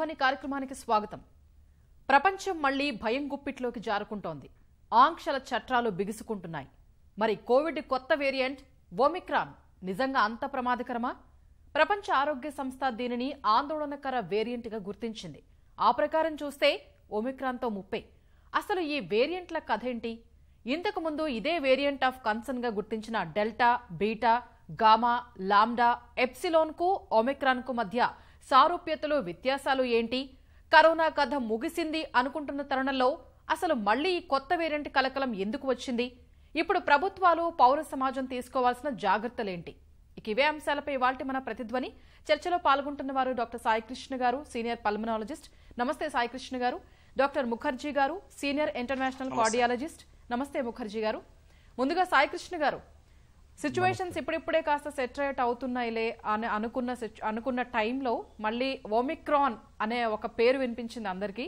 ధ్వని కార్యక్రమానికి స్వాగతం ప్రపంచం మళ్లీ భయం గుప్పిట్లోకి జారుకుంటోంది ఆంక్షల చట్రాలు బిగుసుకుంటున్నాయి మరి కోవిడ్ కొత్త వేరియంట్ ఓమిక్రాన్ నిజంగా అంత ప్రమాదకరమా ప్రపంచ ఆరోగ్య సంస్థ దీనిని ఆందోళనకర వేరియంట్గా గుర్తించింది ఆ ప్రకారం చూస్తే ఒమిక్రాన్తో ముప్పే అసలు ఈ వేరియంట్ల కథేంటి ఇంతకుముందు ఇదే వేరియంట్ ఆఫ్ కన్సర్న్గా గుర్తించిన డెల్టా బీటా గామా లామ్డా ఎప్సిలోన్కు ఒమిక్రాన్కు మధ్య సారూప్యతలు వ్యత్యాసాలు ఏంటి కరోనా కథ ముగిసింది అనుకుంటున్న తరుణంలో అసలు మళ్లీ కొత్త వేరియంట్ కలకలం ఎందుకు వచ్చింది ఇప్పుడు ప్రభుత్వాలు పౌర సమాజం తీసుకోవాల్సిన జాగ్రత్తలేంటి ఇక ఇవే అంశాలపై వాళ్ళ మన ప్రతిధ్వని చర్చలో పాల్గొంటున్న వారు డాక్టర్ సాయికృష్ణ గారు సీనియర్ పల్మనాలజిస్ట్ నమస్తే సాయికృష్ణ గారు డాక్టర్ ముఖర్జీ గారు సీనియర్ ఇంటర్నేషనల్ కార్డియాలజిస్ట్ నమస్తే ముఖర్జీ గారు ముందుగా సాయికృష్ణ గారు సిచ్యువేషన్స్ ఇప్పుడిప్పుడే కాస్త సెటరేట్ అవుతున్నాయిలే అని అనుకున్న అనుకున్న టైంలో మళ్ళీ ఓమిక్రాన్ అనే ఒక పేరు వినిపించింది అందరికీ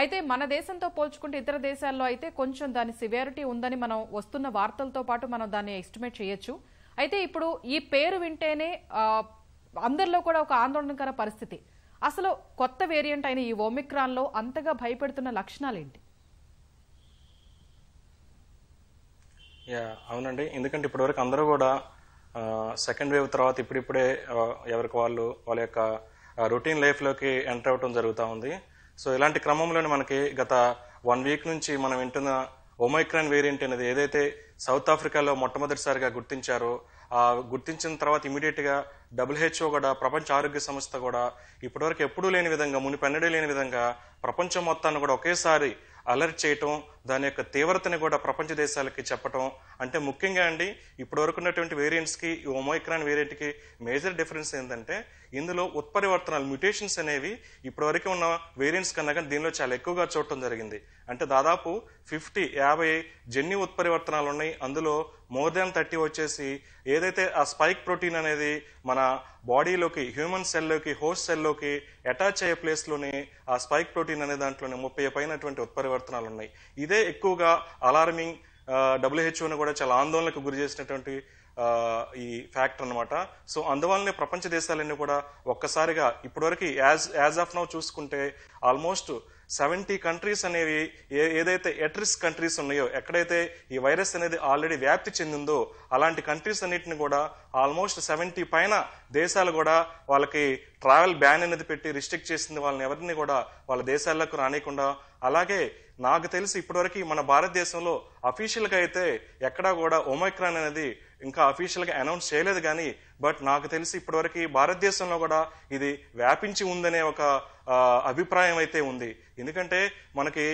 అయితే మన దేశంతో పోల్చుకుంటే ఇతర దేశాల్లో అయితే కొంచెం దాని సివియారిటీ ఉందని మనం వస్తున్న వార్తలతో పాటు మనం దాన్ని ఎస్టిమేట్ చేయొచ్చు అయితే ఇప్పుడు ఈ పేరు వింటేనే అందరిలో కూడా ఒక ఆందోళనకర పరిస్థితి అసలు కొత్త వేరియంట్ అయిన ఈ ఓమిక్రాన్లో అంతగా భయపెడుతున్న లక్షణాలు ఏంటి యా అవునండి ఎందుకంటే ఇప్పటివరకు అందరూ కూడా సెకండ్ వేవ్ తర్వాత ఇప్పుడిప్పుడే ఎవరికి వాళ్ళు వాళ్ళ యొక్క రొటీన్ లైఫ్లోకి ఎంటర్ అవ్వటం జరుగుతూ ఉంది సో ఇలాంటి క్రమంలోనే మనకి గత వన్ వీక్ నుంచి మనం వింటున్న ఒమైక్రాన్ వేరియంట్ అనేది ఏదైతే సౌత్ ఆఫ్రికాలో మొట్టమొదటిసారిగా గుర్తించారో ఆ గుర్తించిన తర్వాత ఇమీడియట్గా డబ్ల్యూహెచ్ఓ కూడా ప్రపంచ ఆరోగ్య సంస్థ కూడా ఇప్పటివరకు ఎప్పుడూ లేని విధంగా మునిపెన్నడూ లేని విధంగా ప్రపంచం మొత్తాన్ని కూడా ఒకేసారి అలర్ట్ చేయటం దాని యొక్క తీవ్రతని కూడా ప్రపంచ దేశాలకి చెప్పటం అంటే ముఖ్యంగా అండి ఇప్పుడు వరకు ఉన్నటువంటి వేరియంట్స్కి ఈ ఒమైక్రాన్ వేరియంట్కి మేజర్ డిఫరెన్స్ ఏంటంటే ఇందులో ఉత్పరివర్తనాలు మ్యూటేషన్స్ అనేవి ఇప్పటివరకు ఉన్న వేరియంట్స్ కన్నా కానీ దీనిలో చాలా ఎక్కువగా చూడటం జరిగింది అంటే దాదాపు ఫిఫ్టీ యాభై జన్యు ఉత్పరివర్తనాలు ఉన్నాయి అందులో మోర్ దాన్ థర్టీ వచ్చేసి ఏదైతే ఆ స్పైక్ ప్రోటీన్ అనేది మన బాడీలోకి హ్యూమన్ సెల్లోకి హోస్ట్ సెల్లోకి అటాచ్ అయ్యే ప్లేస్లోనే ఆ స్పైక్ ప్రోటీన్ అనే దాంట్లోనే ముప్పై పైనటువంటి ఉత్పరివర్తనాలు ఉన్నాయి ఇదే ఎక్కువగా అలార్మింగ్ డబ్ల్యూహెచ్ఓను కూడా చాలా ఆందోళనకు గురి చేసినటువంటి ఈ ఫ్యాక్టర్ అనమాట సో అందువల్లనే ప్రపంచ దేశాలన్నీ కూడా ఒక్కసారిగా ఇప్పటివరకు యాజ్ యాజ్ ఆఫ్ నౌ చూసుకుంటే ఆల్మోస్ట్ సెవెంటీ కంట్రీస్ అనేవి ఏ ఏదైతే ఎట్రిస్ కంట్రీస్ ఉన్నాయో ఎక్కడైతే ఈ వైరస్ అనేది ఆల్రెడీ వ్యాప్తి చెందిందో అలాంటి కంట్రీస్ అన్నిటిని కూడా ఆల్మోస్ట్ సెవెంటీ పైన దేశాలు కూడా వాళ్ళకి ట్రావెల్ బ్యాన్ అనేది పెట్టి రిస్ట్రిక్ట్ చేసింది వాళ్ళని ఎవరిని కూడా వాళ్ళ దేశాలకు రానియకుండా అలాగే నాకు తెలిసి ఇప్పటివరకు మన భారతదేశంలో అఫీషియల్గా అయితే ఎక్కడా కూడా ఒమైక్రాన్ అనేది ఇంకా అఫీషియల్గా అనౌన్స్ చేయలేదు కానీ బట్ నాకు తెలిసి ఇప్పటివరకు భారతదేశంలో కూడా ఇది వ్యాపించి ఉందనే ఒక అభిప్రాయం అయితే ఉంది ఎందుకంటే మనకి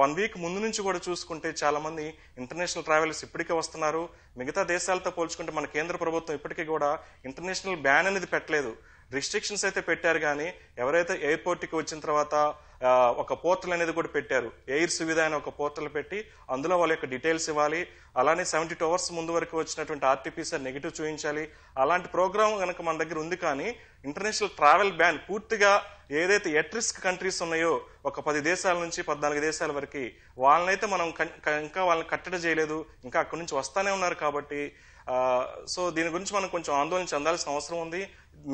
వన్ వీక్ ముందు నుంచి కూడా చూసుకుంటే చాలామంది ఇంటర్నేషనల్ ట్రావెల్స్ ఇప్పటికే వస్తున్నారు మిగతా దేశాలతో పోల్చుకుంటే మన కేంద్ర ప్రభుత్వం ఇప్పటికీ కూడా ఇంటర్నేషనల్ బ్యాన్ అనేది పెట్టలేదు రిస్ట్రిక్షన్స్ అయితే పెట్టారు కానీ ఎవరైతే ఎయిర్పోర్ట్కి వచ్చిన తర్వాత ఒక పోర్టల్ అనేది కూడా పెట్టారు ఎయిర్ సువిధ అనే ఒక పోర్టల్ పెట్టి అందులో వాళ్ళ యొక్క డీటెయిల్స్ ఇవ్వాలి అలానే సెవెంటీ టూ అవర్స్ ముందు వరకు వచ్చినటువంటి ఆర్టీపీసీఆర్ నెగిటివ్ చూపించాలి అలాంటి ప్రోగ్రామ్ కనుక మన దగ్గర ఉంది కానీ ఇంటర్నేషనల్ ట్రావెల్ బ్యాన్ పూర్తిగా ఏదైతే ఎట్ రిస్క్ కంట్రీస్ ఉన్నాయో ఒక పది దేశాల నుంచి పద్నాలుగు దేశాల వరకు వాళ్ళనైతే మనం ఇంకా వాళ్ళని కట్టడి చేయలేదు ఇంకా అక్కడి నుంచి వస్తానే ఉన్నారు కాబట్టి సో దీని గురించి మనం కొంచెం ఆందోళన చెందాల్సిన అవసరం ఉంది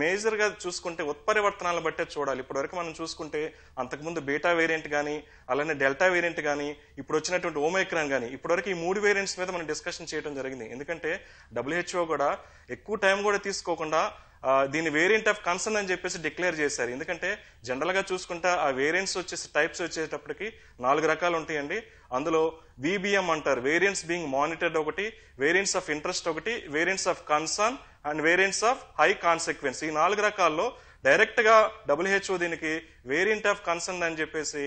మేజర్గా చూసుకుంటే ఉత్పరివర్తనాలు బట్టే చూడాలి ఇప్పటివరకు మనం చూసుకుంటే అంతకుముందు బీటా వేరియంట్ కానీ అలానే డెల్టా వేరియంట్ కానీ ఇప్పుడు వచ్చినటువంటి ఓమైక్రాన్ కానీ ఇప్పటివరకు ఈ మూడు వేరియంట్స్ మీద మనం డిస్కషన్ చేయడం జరిగింది ఎందుకంటే డబ్ల్యూహెచ్ఓ కూడా ఎక్కువ టైం కూడా తీసుకోకుండా దీని వేరియంట్ ఆఫ్ కన్సర్న్ అని చెప్పేసి డిక్లేర్ చేశారు ఎందుకంటే జనరల్గా చూసుకుంటే ఆ వేరియంట్స్ వచ్చేసి టైప్స్ వచ్చేటప్పటికి నాలుగు రకాలు ఉంటాయండి అందులో విబిఎం అంటారు వేరియంట్స్ బీయింగ్ మానిటర్డ్ ఒకటి వేరియంట్స్ ఆఫ్ ఇంట్రెస్ట్ ఒకటి variants of concern and variants of high consequence ఈ నాలుగు రకాల్లో డైరెక్ట్గా డబ్ల్యూహెచ్ఓ దీనికి వేరియంట్ ఆఫ్ కన్సర్న్ అని చెప్పేసి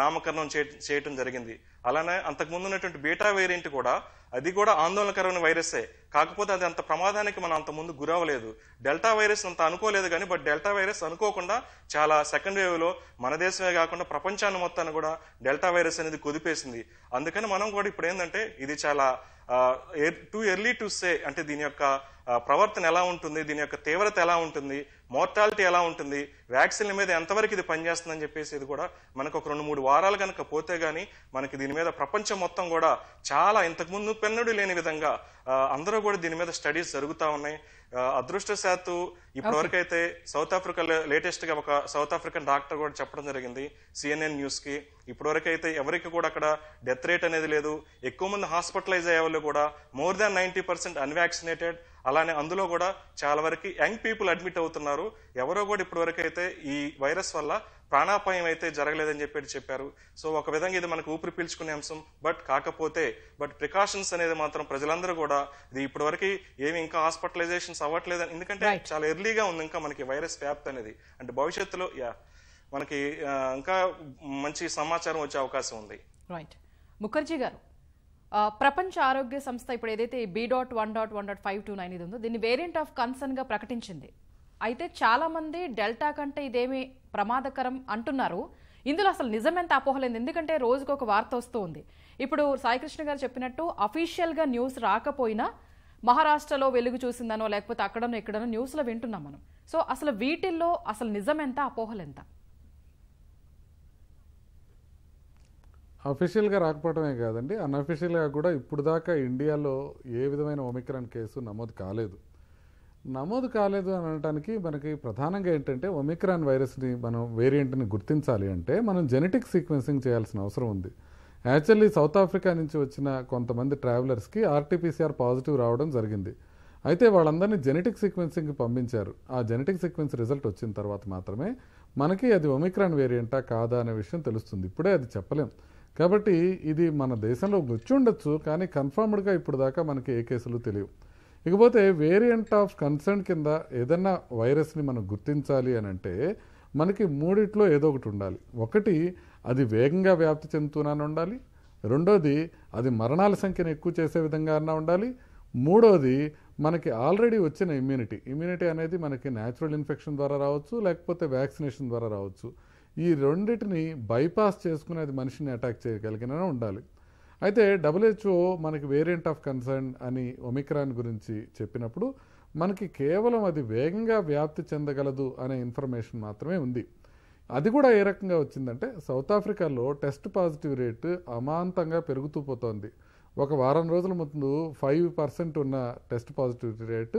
నామకరణం చేయటం జరిగింది అలానే అంతకు ముందు ఉన్నటువంటి బీటా వేరియంట్ కూడా అది కూడా ఆందోళనకరమైన వైరసే కాకపోతే అది అంత ప్రమాదానికి మనం అంత ముందు గురవలేదు డెల్టా వైరస్ అంత అనుకోలేదు కానీ బట్ డెల్టా వైరస్ అనుకోకుండా చాలా సెకండ్ వేవ్లో మన దేశమే కాకుండా ప్రపంచాన్ని మొత్తాన్ని కూడా డెల్టా వైరస్ అనేది కుదిపేసింది అందుకని మనం కూడా ఇప్పుడు ఏంటంటే ఇది చాలా టూ ఎర్లీ టు సే అంటే దీని యొక్క ప్రవర్తన ఎలా ఉంటుంది దీని యొక్క తీవ్రత ఎలా ఉంటుంది మోర్టాలిటీ ఎలా ఉంటుంది వ్యాక్సిన్ల మీద ఎంతవరకు ఇది పనిచేస్తుందని చెప్పేసి ఇది కూడా మనకు ఒక రెండు మూడు వారాలు కనుక పోతే గానీ మనకి దీని మీద ప్రపంచం మొత్తం కూడా చాలా ఇంతకుముందు పెన్నుడు లేని విధంగా అందరూ కూడా దీని మీద స్టడీస్ జరుగుతూ ఉన్నాయి అదృష్టశాత్తు ఇప్పటివరకైతే సౌత్ ఆఫ్రికా లేటెస్ట్ గా ఒక సౌత్ ఆఫ్రికన్ డాక్టర్ కూడా చెప్పడం జరిగింది సిఎన్ఎన్ న్యూస్ కి అయితే ఎవరికి కూడా అక్కడ డెత్ రేట్ అనేది లేదు ఎక్కువ మంది హాస్పిటలైజ్ అయ్యేవాళ్ళు కూడా more than ninety percent unvaccinated అలానే అందులో కూడా చాలా వరకు యంగ్ పీపుల్ అడ్మిట్ అవుతున్నారు ఎవరో కూడా అయితే ఈ వైరస్ వల్ల ప్రాణాపాయం అయితే జరగలేదని చెప్పి చెప్పారు సో ఒక విధంగా ఇది మనకు ఊపిరి పీల్చుకునే అంశం బట్ కాకపోతే బట్ ప్రికాషన్స్ అనేది మాత్రం ప్రజలందరూ కూడా ఇది ఇప్పటి వరకు ఏమి ఇంకా హాస్పిటలైజేషన్స్ అవ్వట్లేదు ఎందుకంటే చాలా ఎర్లీగా ఉంది ఇంకా మనకి వైరస్ వ్యాప్తి అనేది అంటే భవిష్యత్తులో యా మనకి ఇంకా మంచి సమాచారం వచ్చే అవకాశం ఉంది రైట్ ముఖర్జీ గారు ప్రపంచ ఆరోగ్య సంస్థ ఇప్పుడు ఏదైతే B dot one dot one dot five two nine ఇది ఉందో దీన్ని వేరియంట్ ఆఫ్ కన్సర్న్ గా ప్రకటించింది అయితే చాలామంది డెల్టా కంటే ఇదేమి ప్రమాదకరం అంటున్నారు ఇందులో అసలు నిజమెంత అపోహలేదు ఎందుకంటే రోజుకు ఒక వార్త వస్తూ ఉంది ఇప్పుడు సాయికృష్ణ గారు చెప్పినట్టు అఫీషియల్గా న్యూస్ రాకపోయినా మహారాష్ట్రలో వెలుగు చూసిందనో లేకపోతే అక్కడనో ఇక్కడనో న్యూస్లో వింటున్నాం మనం సో అసలు వీటిల్లో అసలు నిజమెంత అపోహలెంత అఫీషియల్గా రాకపోవడమే కాదండి అన్అఫీషియల్గా కూడా ఇప్పుడు దాకా ఇండియాలో ఏ విధమైన ఒమిక్రాన్ కేసు నమోదు కాలేదు నమోదు కాలేదు అని అనడానికి మనకి ప్రధానంగా ఏంటంటే ఒమిక్రాన్ వైరస్ని మనం వేరియంట్ని గుర్తించాలి అంటే మనం జెనెటిక్ సీక్వెన్సింగ్ చేయాల్సిన అవసరం ఉంది యాక్చువల్లీ సౌత్ ఆఫ్రికా నుంచి వచ్చిన కొంతమంది ట్రావెలర్స్కి ఆర్టీపీసీఆర్ పాజిటివ్ రావడం జరిగింది అయితే వాళ్ళందరినీ జెనెటిక్ సీక్వెన్సింగ్కి పంపించారు ఆ జెనెటిక్ సీక్వెన్స్ రిజల్ట్ వచ్చిన తర్వాత మాత్రమే మనకి అది ఒమిక్రాన్ వేరియంటా కాదా అనే విషయం తెలుస్తుంది ఇప్పుడే అది చెప్పలేం కాబట్టి ఇది మన దేశంలో గుర్చి ఉండొచ్చు కానీ కన్ఫర్మ్డ్గా ఇప్పుడు దాకా మనకి ఏ కేసులు తెలియవు ఇకపోతే వేరియంట్ ఆఫ్ కన్సర్న్ కింద ఏదన్నా వైరస్ని మనం గుర్తించాలి అని అంటే మనకి మూడిట్లో ఏదో ఒకటి ఉండాలి ఒకటి అది వేగంగా వ్యాప్తి చెందుతూనే ఉండాలి రెండోది అది మరణాల సంఖ్యను ఎక్కువ చేసే విధంగా అన్నా ఉండాలి మూడోది మనకి ఆల్రెడీ వచ్చిన ఇమ్యూనిటీ ఇమ్యూనిటీ అనేది మనకి న్యాచురల్ ఇన్ఫెక్షన్ ద్వారా రావచ్చు లేకపోతే వ్యాక్సినేషన్ ద్వారా రావచ్చు ఈ రెండింటిని బైపాస్ చేసుకుని అది మనిషిని అటాక్ చేయగలిగిన ఉండాలి అయితే డబ్ల్యూహెచ్ఓ మనకి వేరియంట్ ఆఫ్ కన్సర్న్ అని ఒమిక్రాన్ గురించి చెప్పినప్పుడు మనకి కేవలం అది వేగంగా వ్యాప్తి చెందగలదు అనే ఇన్ఫర్మేషన్ మాత్రమే ఉంది అది కూడా ఏ రకంగా వచ్చిందంటే సౌత్ ఆఫ్రికాలో టెస్ట్ పాజిటివ్ రేటు అమాంతంగా పెరుగుతూ పోతోంది ఒక వారం రోజుల ముందు ఫైవ్ పర్సెంట్ ఉన్న టెస్ట్ పాజిటివిటీ రేటు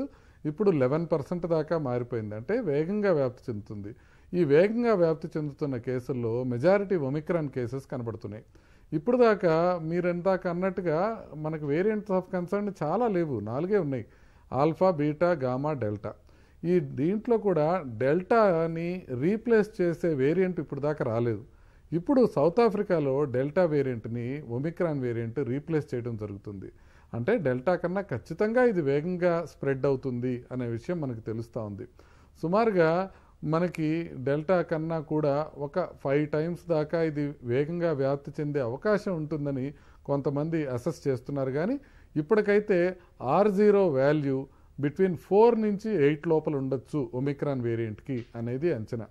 ఇప్పుడు లెవెన్ పర్సెంట్ దాకా మారిపోయింది అంటే వేగంగా వ్యాప్తి చెందుతుంది ఈ వేగంగా వ్యాప్తి చెందుతున్న కేసుల్లో మెజారిటీ ఒమిక్రాన్ కేసెస్ కనబడుతున్నాయి ఇప్పుడు దాకా మీరు ఇందాక అన్నట్టుగా మనకు వేరియంట్స్ ఆఫ్ కన్సర్న్ చాలా లేవు నాలుగే ఉన్నాయి ఆల్ఫా బీటా గామా డెల్టా ఈ దీంట్లో కూడా డెల్టాని రీప్లేస్ చేసే వేరియంట్ ఇప్పుడు దాకా రాలేదు ఇప్పుడు సౌత్ ఆఫ్రికాలో డెల్టా వేరియంట్ని ఒమిక్రాన్ వేరియంట్ రీప్లేస్ చేయడం జరుగుతుంది అంటే డెల్టా కన్నా ఖచ్చితంగా ఇది వేగంగా స్ప్రెడ్ అవుతుంది అనే విషయం మనకు తెలుస్తూ ఉంది సుమారుగా మనకి డెల్టా కన్నా కూడా ఒక ఫైవ్ టైమ్స్ దాకా ఇది వేగంగా వ్యాప్తి చెందే అవకాశం ఉంటుందని కొంతమంది అసెస్ చేస్తున్నారు కానీ ఇప్పటికైతే R zero value between four నుంచి ఎయిట్ లోపల ఉండొచ్చు ఒమిక్రాన్ వేరియంట్కి అనేది అంచనా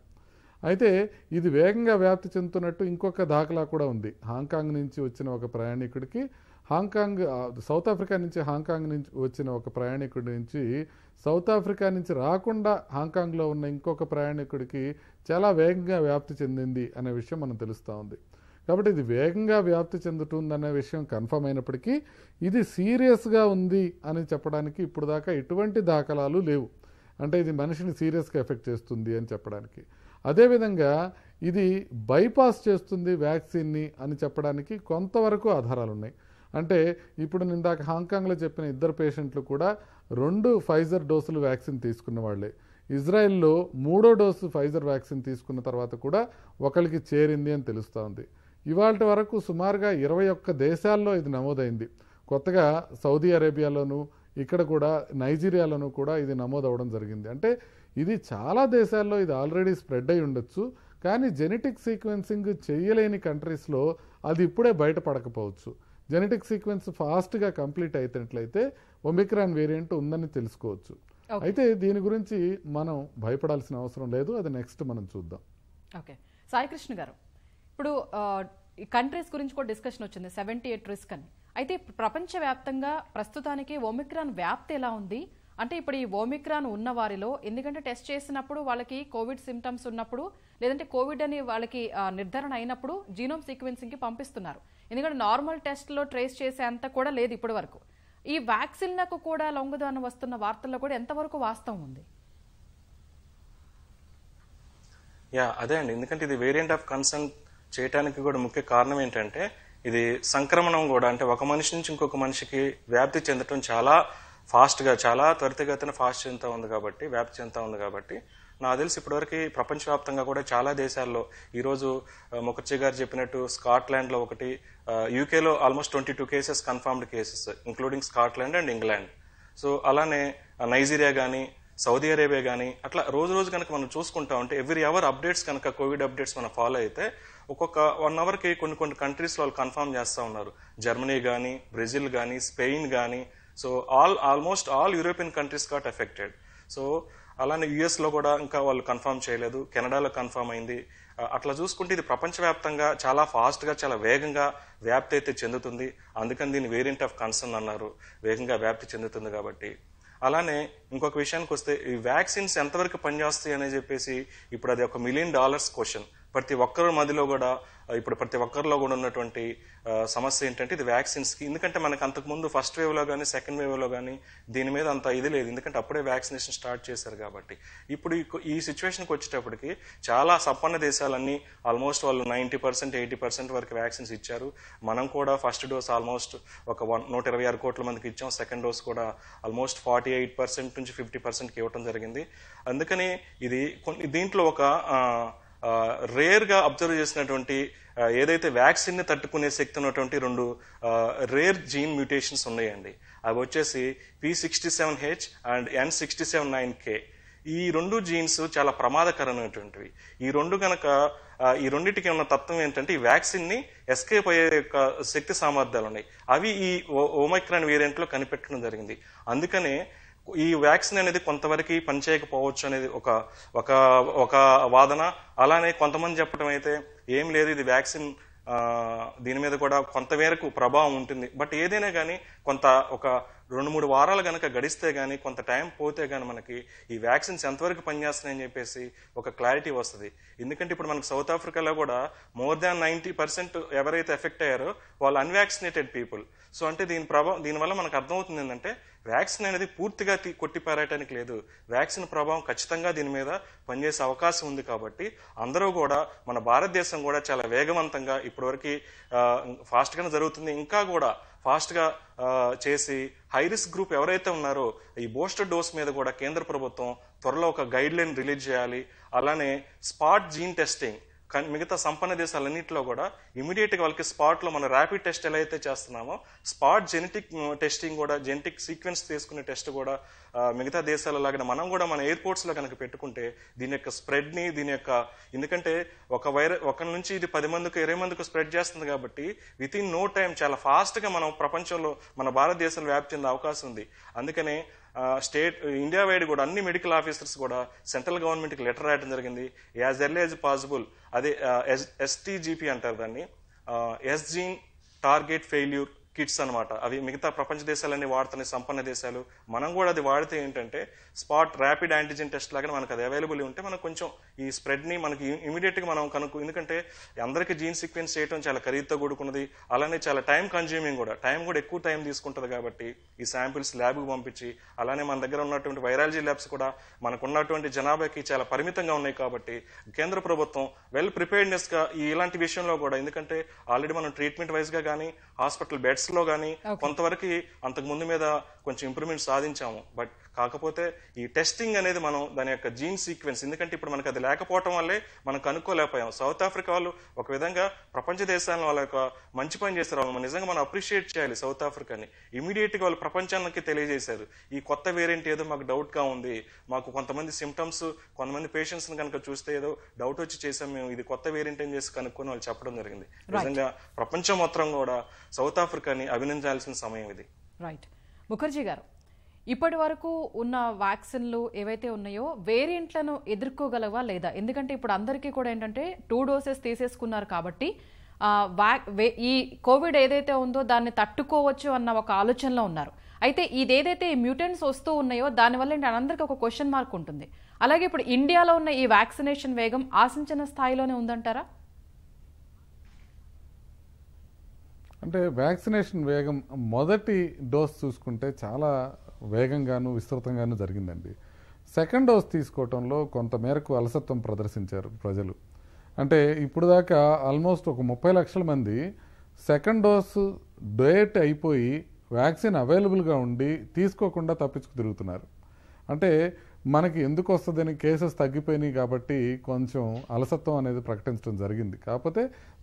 అయితే ఇది వేగంగా వ్యాప్తి చెందుతున్నట్టు ఇంకొక దాఖలా కూడా ఉంది హాంకాంగ్ నుంచి వచ్చిన ఒక ప్రయాణికుడికి హాంకాంగ్ సౌత్ ఆఫ్రికా నుంచి హాంకాంగ్ నుంచి వచ్చిన ఒక ప్రయాణికుడి నుంచి సౌత్ ఆఫ్రికా నుంచి రాకుండా హాంకాంగ్లో ఉన్న ఇంకొక ప్రయాణికుడికి చాలా వేగంగా వ్యాప్తి చెందింది అనే విషయం మనం తెలుస్తూ ఉంది కాబట్టి ఇది వేగంగా వ్యాప్తి చెందుతుందనే విషయం కన్ఫర్మ్ అయినప్పటికీ ఇది సీరియస్గా ఉంది అని చెప్పడానికి ఇప్పుడు దాకా ఎటువంటి దాఖలాలు లేవు అంటే ఇది మనిషిని సీరియస్గా ఎఫెక్ట్ చేస్తుంది అని చెప్పడానికి అదేవిధంగా ఇది బైపాస్ చేస్తుంది వ్యాక్సిన్ని అని చెప్పడానికి కొంతవరకు ఆధారాలు ఉన్నాయి అంటే ఇప్పుడు నిందాక హాంకాంగ్లో చెప్పిన ఇద్దరు పేషెంట్లు కూడా రెండు ఫైజర్ డోసులు వ్యాక్సిన్ తీసుకున్న వాళ్ళే ఇజ్రాయెల్లో మూడో డోసు ఫైజర్ వ్యాక్సిన్ తీసుకున్న తర్వాత కూడా ఒకరికి చేరింది అని తెలుస్తూ ఉంది ఇవాళ వరకు సుమారుగా ఇరవై ఒక్క దేశాల్లో ఇది నమోదైంది కొత్తగా సౌదీ అరేబియాలోనూ ఇక్కడ కూడా నైజీరియాలోనూ కూడా ఇది నమోదవడం జరిగింది అంటే ఇది చాలా దేశాల్లో ఇది ఆల్రెడీ స్ప్రెడ్ అయి ఉండొచ్చు కానీ జెనెటిక్ సీక్వెన్సింగ్ చేయలేని కంట్రీస్లో అది ఇప్పుడే బయటపడకపోవచ్చు జెనెటిక్ సీక్వెన్స్ ఫాస్ట్గా కంప్లీట్ అయినట్లయితే ఒమిక్రాన్ వేరియంట్ ఉందని తెలుసుకోవచ్చు అయితే దీని గురించి మనం భయపడాల్సిన అవసరం లేదు అది నెక్స్ట్ మనం చూద్దాం ఓకే సాయికృష్ణ గారు ఇప్పుడు ఈ కంట్రీస్ గురించి కూడా డిస్కషన్ వచ్చింది సెవెంటీ ఎయిట్ రిస్క్ అని అయితే ప్రపంచవ్యాప్తంగా ప్రస్తుతానికి ఒమిక్రాన్ వ్యాప్తి ఎలా ఉంది అంటే ఇప్పుడు ఈ ఓమిక్రాన్ ఉన్న వారిలో ఎందుకంటే టెస్ట్ చేసినప్పుడు వాళ్ళకి కోవిడ్ సిమ్టమ్స్ ఉన్నప్పుడు లేదంటే కోవిడ్ అని వాళ్ళకి నిర్ధారణ అయినప్పుడు జీనోమ్ సీక్వెన్సింగ్కి పంపిస్తున్నారు ఎందుకంటే నార్మల్ టెస్ట్లో ట్రేస్ చేసేంత కూడా లేదు ఇప్పటి వరకు ఈ వ్యాక్సిన్లకు కూడా లొంగదానం వస్తున్న వార్తల్లో కూడా ఎంతవరకు వాస్తవం ఉంది యా అదే అండి ఎందుకంటే ఇది వేరియంట్ ఆఫ్ కన్సర్న్ చేయడానికి కూడా ముఖ్య కారణం ఏంటంటే ఇది సంక్రమణం కూడా అంటే ఒక మనిషి నుంచి ఇంకొక మనిషికి వ్యాప్తి చెందటం చాలా ఫాస్ట్గా చాలా త్వరితగతిన ఫాస్ట్ ఎంత ఉంది కాబట్టి వ్యాప్తి ఎంత ఉంది కాబట్టి నాకు తెలిసి ఇప్పటివరకు ప్రపంచవ్యాప్తంగా కూడా చాలా దేశాల్లో ఈరోజు ముఖర్జీ గారు చెప్పినట్టు స్కాట్లాండ్లో ఒకటి యూకేలో almost twenty two cases confirmed cases including Scotland and England so అలానే నైజీరియా కానీ సౌదీ అరేబియా కానీ అట్లా రోజు రోజు కనుక మనం చూసుకుంటా ఉంటే ఎవ్రీ అవర్ అప్డేట్స్ కనుక కోవిడ్ అప్డేట్స్ మనం ఫాలో అయితే ఒక్కొక్క వన్ అవర్కి కొన్ని కొన్ని కంట్రీస్లో వాళ్ళు కన్ఫర్మ్ చేస్తూ ఉన్నారు జర్మనీ కానీ బ్రెజిల్ కానీ స్పెయిన్ కానీ so all almost all European countries got affected so అలానే యుఎస్లో కూడా ఇంకా వాళ్ళు కన్ఫర్మ్ చేయలేదు కెనడాలో కన్ఫర్మ్ అయింది అట్లా చూసుకుంటే ఇది ప్రపంచవ్యాప్తంగా చాలా ఫాస్ట్గా చాలా వేగంగా వ్యాప్తి అయితే చెందుతుంది అందుకని దీని వేరియంట్ ఆఫ్ కన్సర్న్ అన్నారు వేగంగా వ్యాప్తి చెందుతుంది కాబట్టి అలానే ఇంకొక విషయానికి వస్తే ఈ వ్యాక్సిన్స్ ఎంతవరకు పనిచేస్తాయి అని చెప్పేసి ఇప్పుడు అది ఒక మిలియన్ డాలర్స్ క్వశ్చన్ ప్రతి ఒక్కరి మధ్యలో కూడా ఇప్పుడు ప్రతి ఒక్కరిలో కూడా ఉన్నటువంటి సమస్య ఏంటంటే ఇది వ్యాక్సిన్స్కి ఎందుకంటే మనకు అంతకుముందు ఫస్ట్ వేవ్లో కానీ సెకండ్ వేవ్లో కానీ దీని మీద అంత ఇది లేదు ఎందుకంటే అప్పుడే వ్యాక్సినేషన్ స్టార్ట్ చేశారు కాబట్టి ఇప్పుడు ఈ సిచ్యువేషన్కి వచ్చేటప్పటికి చాలా సంపన్న దేశాలన్నీ ఆల్మోస్ట్ వాళ్ళు నైంటీ పర్సెంట్ ఎయిటీ పర్సెంట్ వరకు వ్యాక్సిన్స్ ఇచ్చారు మనం కూడా ఫస్ట్ డోస్ ఆల్మోస్ట్ ఒక వన్ నూట ఇరవై ఆరు కోట్ల మందికి ఇచ్చాం సెకండ్ డోస్ కూడా ఆల్మోస్ట్ ఫార్టీ ఎయిట్ పర్సెంట్ నుంచి ఫిఫ్టీ పర్సెంట్కి ఇవ్వటం జరిగింది అందుకని ఇది కొన్ని దీంట్లో ఒక రేర్గా అబ్జర్వ్ చేసినటువంటి ఏదైతే వ్యాక్సిన్ని తట్టుకునే శక్తి ఉన్నటువంటి రెండు రేర్ జీన్ మ్యూటేషన్స్ ఉన్నాయండి అవి వచ్చేసి P sixty seven H and N sixty seven nine K ఈ రెండు జీన్స్ చాలా ప్రమాదకరమైనటువంటివి ఈ రెండు కనుక ఈ రెండింటికి ఉన్న తత్వం ఏంటంటే ఈ వ్యాక్సిన్ని ఎస్కేప్ అయ్యే యొక్క శక్తి సామర్థ్యాలు ఉన్నాయి అవి ఈ ఓమైక్రాన్ వేరియంట్లో కనిపెట్టడం జరిగింది అందుకనే ఈ వ్యాక్సిన్ అనేది కొంతవరకు పనిచేయకపోవచ్చు అనేది ఒక ఒక ఒక వాదన అలానే కొంతమంది చెప్పడం అయితే ఏం లేదు ఇది వ్యాక్సిన్ దీని మీద కూడా కొంతమేరకు ప్రభావం ఉంటుంది బట్ ఏదైనా కానీ కొంత ఒక రెండు మూడు వారాలు కనుక గడిస్తే కానీ కొంత టైం పోతే కానీ మనకి ఈ వ్యాక్సిన్స్ ఎంతవరకు పనిచేస్తున్నాయని చెప్పేసి ఒక క్లారిటీ వస్తుంది ఎందుకంటే ఇప్పుడు మనకు సౌత్ ఆఫ్రికాలో కూడా మోర్ దాన్ నైంటీ పర్సెంట్ ఎవరైతే ఎఫెక్ట్ అయ్యారో వాళ్ళు అన్వాక్సినేటెడ్ పీపుల్ సో అంటే దీని ప్రభావం దీనివల్ల మనకు అర్థమవుతుంది ఏంటంటే వ్యాక్సిన్ అనేది పూర్తిగా కొట్టిపారేయటానికి లేదు వ్యాక్సిన్ ప్రభావం ఖచ్చితంగా దీని మీద పనిచేసే అవకాశం ఉంది కాబట్టి అందరూ కూడా మన భారతదేశం కూడా చాలా వేగవంతంగా ఇప్పటివరకు ఫాస్ట్గానే జరుగుతుంది ఇంకా కూడా ఫాస్ట్గా చేసి హై రిస్క్ గ్రూప్ ఎవరైతే ఉన్నారో ఈ బూస్టర్ డోస్ మీద కూడా కేంద్ర ప్రభుత్వం త్వరలో ఒక గైడ్ లైన్ రిలీజ్ చేయాలి అలానే స్పాట్ జీన్ టెస్టింగ్ కానీ మిగతా సంపన్న దేశాలన్నింటిలో కూడా ఇమీడియట్గా వాళ్ళకి స్పాట్లో మనం ర్యాపిడ్ టెస్ట్ ఎలా అయితే చేస్తున్నామో స్పాట్ జెనెటిక్ టెస్టింగ్ కూడా జెనెటిక్ సీక్వెన్స్ తీసుకునే టెస్ట్ కూడా మిగతా దేశాల లాగా మనం కూడా మన ఎయిర్పోర్ట్స్లో కనుక పెట్టుకుంటే దీని యొక్క స్ప్రెడ్ని దీని యొక్క ఎందుకంటే ఒక వైర ఒక నుంచి ఇది పది మందికి ఇరవై మందికి స్ప్రెడ్ చేస్తుంది కాబట్టి విత్ ఇన్ నో టైం చాలా ఫాస్ట్గా మనం ప్రపంచంలో మన భారతదేశంలో వ్యాప్తి చెందే అవకాశం ఉంది అందుకనే స్టేట్ ఇండియా వైడ్ కూడా అన్ని మెడికల్ ఆఫీసర్స్ కూడా సెంట్రల్ గవర్నమెంట్కి లెటర్ రాయడం జరిగింది యాజ్ ఎర్లీ యాజ్ పాసిబుల్ అదే ఎస్టీజీపీ అంటారు దాన్ని ఎస్జీన్ టార్గెట్ ఫెయిల్యూర్ కిట్స్ అనమాట అవి మిగతా ప్రపంచ దేశాలన్నీ వాడుతున్న సంపన్న దేశాలు మనం కూడా అది వాడితే ఏంటంటే స్పాట్ ర్యాపిడ్ యాంటీజెన్ టెస్ట్ లాగా మనకు అది అవైలబుల్ ఉంటే మనం కొంచెం ఈ స్ప్రెడ్ని మనకి ఇమీడియట్గా మనం కనుక్కు ఎందుకంటే అందరికీ జీన్ సీక్వెన్స్ చేయడం చాలా ఖరీదుతో కూడుకున్నది అలానే చాలా టైం కన్జ్యూమింగ్ కూడా టైం కూడా ఎక్కువ టైం తీసుకుంటుంది కాబట్టి ఈ శాంపిల్స్ ల్యాబ్కి పంపించి అలానే మన దగ్గర ఉన్నటువంటి వైరాలజీ ల్యాబ్స్ కూడా మనకు ఉన్నటువంటి జనాభాకి చాలా పరిమితంగా ఉన్నాయి కాబట్టి కేంద్ర ప్రభుత్వం వెల్ ప్రిపేర్డ్నెస్గా ఇలాంటి విషయంలో కూడా ఎందుకంటే ఆల్రెడీ మనం ట్రీట్మెంట్ వైజ్గా కానీ హాస్పిటల్ బెడ్స్ లో కానీ కొంతవరకు అంతకు ముందు మీద కొంచెం ఇంప్రూవ్మెంట్ సాధించాము బట్ కాకపోతే ఈ టెస్టింగ్ అనేది మనం దాని యొక్క జీన్ సీక్వెన్స్ ఎందుకంటే ఇప్పుడు మనకు అది లేకపోవటం వల్లే మనం కనుక్కోలేకపోయాం సౌత్ ఆఫ్రికా వాళ్ళు ఒక విధంగా ప్రపంచ దేశాలను వాళ్ళ యొక్క మంచి పని చేస్తారు వాళ్ళు నిజంగా మనం అప్రిషియేట్ చేయాలి సౌత్ ఆఫ్రికాని ఇమీడియట్గా వాళ్ళు ప్రపంచానికి తెలియజేశారు ఈ కొత్త వేరియంట్ ఏదో మాకు డౌట్గా ఉంది మాకు కొంతమంది సిమ్టమ్స్ కొంతమంది పేషెంట్స్ని కనుక చూస్తే ఏదో డౌట్ వచ్చి చేసాం మేము ఇది కొత్త వేరియంట్ ఏం చేసి కనుక్కొని వాళ్ళు చెప్పడం జరిగింది నిజంగా ప్రపంచం మొత్తం కూడా సౌత్ ఆఫ్రికాని అభినందించాల్సిన సమయం ఇది రైట్ ముఖర్జీ గారు ఇప్పటి వరకు ఉన్న వ్యాక్సిన్లు ఏవైతే ఉన్నాయో వేరియంట్లను ఎదుర్కోగలవా లేదా ఎందుకంటే ఇప్పుడు అందరికీ కూడా ఏంటంటే టూ డోసెస్ తీసేసుకున్నారు కాబట్టి ఈ కోవిడ్ ఏదైతే ఉందో దాన్ని తట్టుకోవచ్చు అన్న ఒక ఆలోచనలో ఉన్నారు అయితే ఇదేదైతే ఈ మ్యూటెంట్స్ వస్తూ ఉన్నాయో దానివల్ల అందరికీ ఒక క్వశ్చన్ మార్క్ ఉంటుంది అలాగే ఇప్పుడు ఇండియాలో ఉన్న ఈ వ్యాక్సినేషన్ వేగం ఆశించిన స్థాయిలోనే ఉందంటారా అంటే వ్యాక్సినేషన్ వేగం మొదటి డోస్ చూసుకుంటే చాలా వేగంగాను విస్తృతంగాను జరిగిందండి సెకండ్ డోస్ తీసుకోవటంలో కొంతమేరకు అలసత్వం ప్రదర్శించారు ప్రజలు అంటే ఇప్పుడు దాకా ఆల్మోస్ట్ ఒక ముప్పై లక్షల మంది సెకండ్ డోస్ డేట్ అయిపోయి వ్యాక్సిన్ అవైలబుల్గా ఉండి తీసుకోకుండా తప్పించుకు తిరుగుతున్నారు అంటే మనకి ఎందుకు వస్తుందని కేసెస్ తగ్గిపోయినాయి కాబట్టి కొంచెం అలసత్వం అనేది ప్రకటించడం జరిగింది కాకపోతే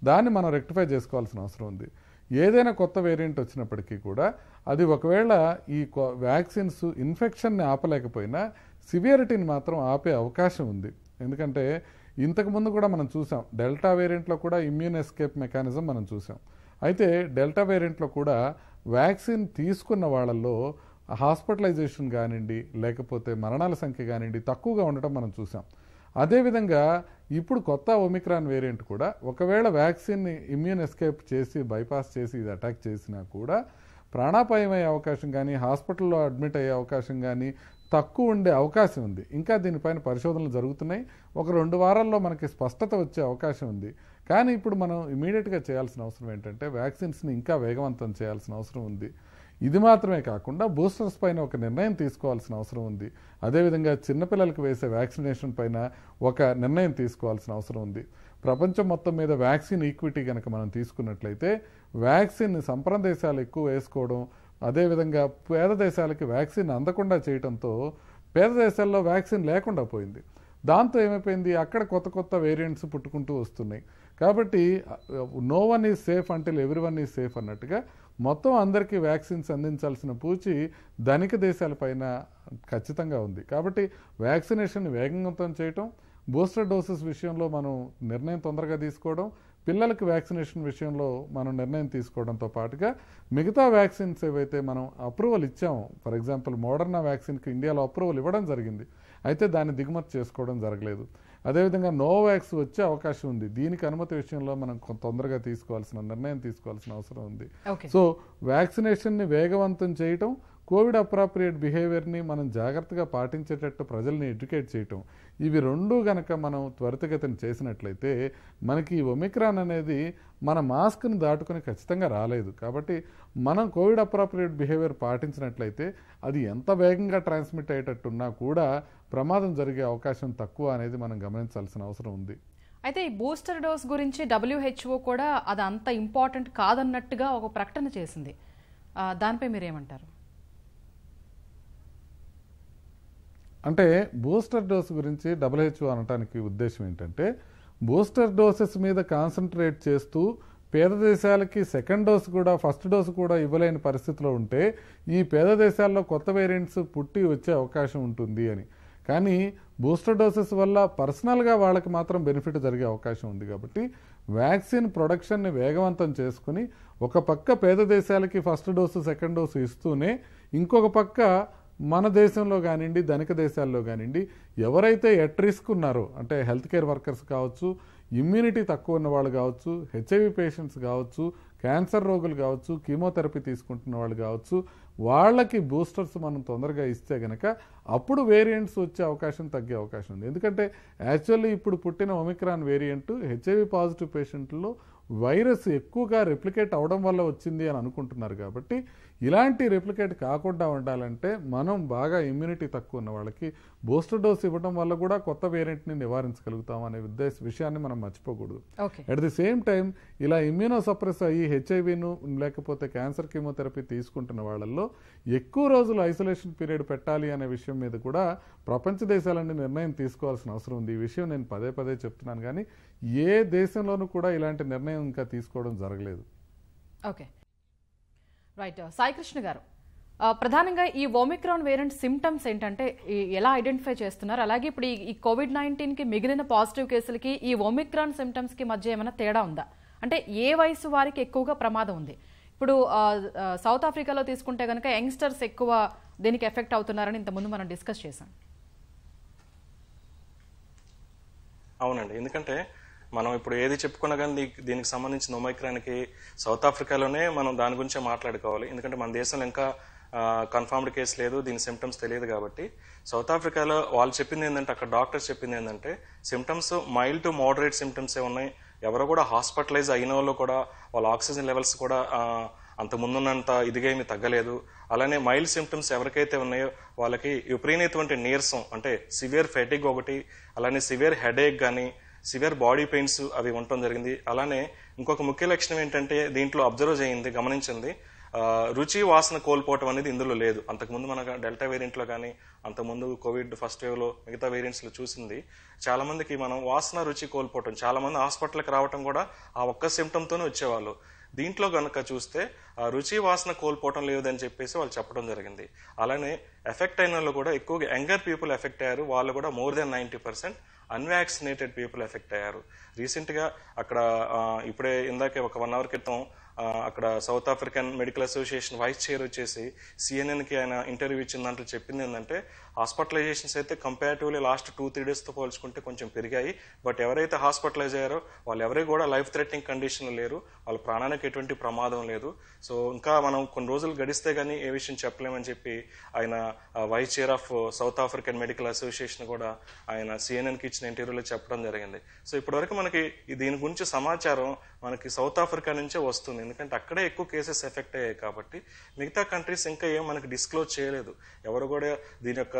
దాన్ని మనం రెక్టిఫై చేసుకోవాల్సిన అవసరం ఉంది ఏదైనా కొత్త వేరియంట్ వచ్చినప్పటికీ కూడా అది ఒకవేళ ఈ వ్యాక్సిన్స్ ఇన్ఫెక్షన్ని ఆపలేకపోయినా సివియరిటీని మాత్రం ఆపే అవకాశం ఉంది ఎందుకంటే ఇంతకుముందు కూడా మనం చూసాం డెల్టా వేరియంట్లో కూడా ఇమ్యూన్ ఎస్కేప్ మెకానిజం మనం చూసాం అయితే డెల్టా వేరియంట్లో కూడా వ్యాక్సిన్ తీసుకున్న వాళ్ళల్లో హాస్పిటలైజేషన్ కానివ్వండి లేకపోతే మరణాల సంఖ్య కానివ్వండి తక్కువగా ఉండటం మనం చూసాం అదేవిధంగా ఇప్పుడు కొత్త ఒమిక్రాన్ వేరియంట్ కూడా ఒకవేళ వ్యాక్సిన్ని ఇమ్యూన్ ఎస్కేప్ చేసి బైపాస్ చేసి ఇది అటాక్ చేసినా కూడా ప్రాణాపాయం అయ్యే అవకాశం కానీ హాస్పిటల్లో అడ్మిట్ అయ్యే అవకాశం కానీ తక్కువ ఉండే అవకాశం ఉంది ఇంకా దీనిపైన పరిశోధనలు జరుగుతున్నాయి ఒక రెండు వారాల్లో మనకి స్పష్టత వచ్చే అవకాశం ఉంది కానీ ఇప్పుడు మనం ఇమీడియట్గా చేయాల్సిన అవసరం ఏంటంటే వ్యాక్సిన్స్ని ఇంకా వేగవంతం చేయాల్సిన అవసరం ఉంది ఇది మాత్రమే కాకుండా బూస్టర్స్ పైన ఒక నిర్ణయం తీసుకోవాల్సిన అవసరం ఉంది అదేవిధంగా చిన్నపిల్లలకు వేసే వ్యాక్సినేషన్ పైన ఒక నిర్ణయం తీసుకోవాల్సిన అవసరం ఉంది ప్రపంచం మొత్తం మీద వ్యాక్సిన్ ఈక్విటీ కనుక మనం తీసుకున్నట్లయితే వ్యాక్సిన్ సంప్రదేశాలు దేశాలు ఎక్కువ వేసుకోవడం అదేవిధంగా పేద దేశాలకి వ్యాక్సిన్ అందకుండా చేయడంతో పేద దేశాల్లో వ్యాక్సిన్ లేకుండా పోయింది దాంతో ఏమైపోయింది అక్కడ కొత్త కొత్త వేరియంట్స్ పుట్టుకుంటూ వస్తున్నాయి కాబట్టి నో వన్ ఈజ్ సేఫ్ అంటే ఎవ్రీ వన్ ఈజ్ సేఫ్ అన్నట్టుగా మొత్తం అందరికీ వ్యాక్సిన్స్ అందించాల్సిన పూచి ధనిక దేశాలపైన ఖచ్చితంగా ఉంది కాబట్టి వ్యాక్సినేషన్ వేగవంతం చేయటం బూస్టర్ డోసెస్ విషయంలో మనం నిర్ణయం తొందరగా తీసుకోవడం పిల్లలకు వ్యాక్సినేషన్ విషయంలో మనం నిర్ణయం తీసుకోవడంతో పాటుగా మిగతా వ్యాక్సిన్స్ ఏవైతే మనం అప్రూవల్ ఇచ్చామో ఫర్ ఎగ్జాంపుల్ మోడర్నా వ్యాక్సిన్కి ఇండియాలో అప్రూవల్ ఇవ్వడం జరిగింది అయితే దాన్ని దిగుమతి చేసుకోవడం జరగలేదు అదేవిధంగా నోవాక్స్ వచ్చే అవకాశం ఉంది దీనికి అనుమతి విషయంలో మనం కొంత తొందరగా తీసుకోవాల్సిన నిర్ణయం తీసుకోవాల్సిన అవసరం ఉంది సో వ్యాక్సినేషన్ని వేగవంతం చేయటం కోవిడ్ అప్రాప్రియేట్ బిహేవియర్ని మనం జాగ్రత్తగా పాటించేటట్టు ప్రజల్ని ఎడ్యుకేట్ చేయటం ఇవి రెండు గనక మనం త్వరితగతిన చేసినట్లయితే మనకి ఈ ఒమిక్రాన్ అనేది మన మాస్క్ని దాటుకుని ఖచ్చితంగా రాలేదు కాబట్టి మనం కోవిడ్ అప్రాప్రియేట్ బిహేవియర్ పాటించినట్లయితే అది ఎంత వేగంగా ట్రాన్స్మిట్ అయ్యేటట్టున్నా కూడా ప్రమాదం జరిగే అవకాశం తక్కువ అనేది మనం గమనించాల్సిన అవసరం ఉంది అయితే ఈ బూస్టర్ డోస్ గురించి డబ్ల్యూహెచ్ఓ కూడా అది అంత ఇంపార్టెంట్ కాదన్నట్టుగా ఒక ప్రకటన చేసింది దానిపై మీరేమంటారు అంటే బూస్టర్ డోస్ గురించి డబ్ల్యూహెచ్ఓ అనడానికి ఉద్దేశం ఏంటంటే బూస్టర్ డోసెస్ మీద కాన్సన్ట్రేట్ చేస్తూ పేద దేశాలకి సెకండ్ డోస్ కూడా ఫస్ట్ డోస్ కూడా ఇవ్వలేని పరిస్థితిలో ఉంటే ఈ పేద దేశాల్లో కొత్త వేరియంట్స్ పుట్టి వచ్చే అవకాశం ఉంటుంది అని కానీ బూస్టర్ డోసెస్ వల్ల పర్సనల్గా వాళ్ళకి మాత్రం బెనిఫిట్ జరిగే అవకాశం ఉంది కాబట్టి వ్యాక్సిన్ ప్రొడక్షన్ని వేగవంతం చేసుకుని ఒక పక్క పేద దేశాలకి ఫస్ట్ డోసు సెకండ్ డోసు ఇస్తూనే ఇంకొక పక్క మన దేశంలో కానివ్వండి ధనిక దేశాల్లో కానివ్వండి ఎవరైతే ఎట్ రిస్క్ ఉన్నారో అంటే హెల్త్ కేర్ వర్కర్స్ కావచ్చు ఇమ్యూనిటీ తక్కువ ఉన్న వాళ్ళు కావచ్చు హెచ్ఐవి పేషెంట్స్ కావచ్చు క్యాన్సర్ రోగులు కావచ్చు కీమోథెరపీ తీసుకుంటున్న వాళ్ళు కావచ్చు వాళ్ళకి బూస్టర్స్ మనం తొందరగా ఇస్తే కనుక అప్పుడు వేరియంట్స్ వచ్చే అవకాశం తగ్గే అవకాశం ఉంది ఎందుకంటే యాక్చువల్లీ ఇప్పుడు పుట్టిన ఒమిక్రాన్ వేరియంట్ హెచ్ఐవి పాజిటివ్ పేషెంట్లో వైరస్ ఎక్కువగా రెప్లికేట్ అవడం వల్ల వచ్చింది అని అనుకుంటున్నారు కాబట్టి ఇలాంటి రెప్లికేట్ కాకుండా ఉండాలంటే మనం బాగా ఇమ్యూనిటీ తక్కువ ఉన్న వాళ్ళకి బూస్టర్ డోస్ ఇవ్వడం వల్ల కూడా కొత్త వేరియంట్ని నివారించగలుగుతాం అనే ఉద్దేశ విషయాన్ని మనం మర్చిపోకూడదు అట్ ది సేమ్ టైం ఇలా ఇమ్యూనో సప్రెస్ అయ్యి హెచ్ఐవిను లేకపోతే క్యాన్సర్ కీమోథెరపీ తీసుకుంటున్న వాళ్ళల్లో ఎక్కువ రోజులు ఐసోలేషన్ పీరియడ్ పెట్టాలి అనే విషయం మీద కూడా ప్రపంచ దేశాలన్నీ నిర్ణయం తీసుకోవాల్సిన అవసరం ఉంది ఈ విషయం నేను పదే పదే చెప్తున్నాను కానీ ఏ దేశంలోనూ కూడా ఇలాంటి నిర్ణయం ఇంకా తీసుకోవడం జరగలేదు ఓకే రైట్ uh, సాయికృష్ణ గారు uh, ప్రధానంగా ఈ ఒమిక్రాన్ వేరియంట్ సిమ్టమ్స్ ఏంటంటే ఎలా ఐడెంటిఫై చేస్తున్నారు అలాగే ఇప్పుడు ఈ కోవిడ్ నైన్టీన్కి మిగిలిన పాజిటివ్ కేసులకి ఈ ఒమిక్రాన్ కి మధ్య ఏమైనా తేడా ఉందా అంటే ఏ వయసు వారికి ఎక్కువగా ప్రమాదం ఉంది ఇప్పుడు సౌత్ uh, ఆఫ్రికాలో తీసుకుంటే కనుక యంగ్స్టర్స్ ఎక్కువ దీనికి ఎఫెక్ట్ అవుతున్నారని ఇంతకుముందు మనం డిస్కస్ చేశాం అవునండి ఎందుకంటే మనం ఇప్పుడు ఏది చెప్పుకున్నా కానీ దీనికి సంబంధించి నోమైక్రాన్కి సౌత్ ఆఫ్రికాలోనే మనం దాని గురించే మాట్లాడుకోవాలి ఎందుకంటే మన దేశంలో ఇంకా కన్ఫర్మ్డ్ కేసు లేదు దీని సిమ్టమ్స్ తెలియదు కాబట్టి సౌత్ ఆఫ్రికాలో వాళ్ళు చెప్పింది ఏంటంటే అక్కడ డాక్టర్స్ చెప్పింది ఏంటంటే సిమ్టమ్స్ మైల్డ్ టు మోడరేట్ సిమ్టమ్సే ఉన్నాయి ఎవరు కూడా హాస్పిటలైజ్ అయిన వాళ్ళు కూడా వాళ్ళ ఆక్సిజన్ లెవెల్స్ కూడా అంత ముందున్నంత ఇదిగా ఏమి తగ్గలేదు అలానే మైల్డ్ సిమ్టమ్స్ ఎవరికైతే ఉన్నాయో వాళ్ళకి విపరీతమైనటువంటి నీరసం అంటే సివియర్ ఫెటిగ్ ఒకటి అలానే సివియర్ హెడేక్ కానీ సివియర్ బాడీ పెయిన్స్ అవి ఉండటం జరిగింది అలానే ఇంకొక ముఖ్య లక్షణం ఏంటంటే దీంట్లో అబ్జర్వ్ చేయింది గమనించింది రుచి వాసన కోల్పోవటం అనేది ఇందులో లేదు అంతకుముందు మన డెల్టా వేరియంట్లో కానీ అంతకుముందు కోవిడ్ ఫస్ట్ వేవ్లో మిగతా వేరియంట్స్లో చూసింది చాలామందికి మనం వాసన రుచి కోల్పోవటం చాలామంది హాస్పిటల్కి రావటం కూడా ఆ ఒక్క సిమ్టమ్తోనే వచ్చేవాళ్ళు దీంట్లో కనుక చూస్తే రుచి వాసన కోల్పోవటం లేదని చెప్పేసి వాళ్ళు చెప్పడం జరిగింది అలానే ఎఫెక్ట్ అయిన వాళ్ళు కూడా ఎక్కువగా యంగర్ పీపుల్ ఎఫెక్ట్ అయ్యారు వాళ్ళు కూడా more than ninety percent unvaccinated people effect అయ్యారు రీసెంట్గా అక్కడ ఇప్పుడే ఇందాకే ఒక వన్ అవర్ క్రితం అక్కడ South African medical association vice chair వచ్చేసి సిఎన్ఎన్కి ఆయన ఇంటర్వ్యూ ఇచ్చిన దాంట్లో చెప్పింది ఏంటంటే హాస్పిటలైజేషన్స్ అయితే కంపారిటివ్లీ లాస్ట్ టూ త్రీ డేస్తో పోల్చుకుంటే కొంచెం పెరిగాయి బట్ ఎవరైతే హాస్పిటలైజ్ అయ్యారో వాళ్ళు ఎవరికి కూడా లైఫ్ థ్రెటనింగ్ కండిషన్లు లేరు వాళ్ళ ప్రాణానికి ఎటువంటి ప్రమాదం లేదు సో ఇంకా మనం కొన్ని రోజులు గడిస్తే కానీ ఏ విషయం చెప్పలేమని చెప్పి ఆయన vice chair of South African medical association కూడా ఆయన సిఎన్ఎన్కి ఇచ్చిన ఇంటర్వ్యూలో చెప్పడం జరిగింది సో ఇప్పటివరకు మనకి దీని గురించి సమాచారం మనకి సౌత్ ఆఫ్రికా నుంచే వస్తుంది ఎందుకంటే అక్కడే ఎక్కువ కేసెస్ ఎఫెక్ట్ అయ్యాయి కాబట్టి మిగతా కంట్రీస్ ఇంకా ఏం మనకి డిస్క్లోజ్ చేయలేదు ఎవరు కూడా దీని యొక్క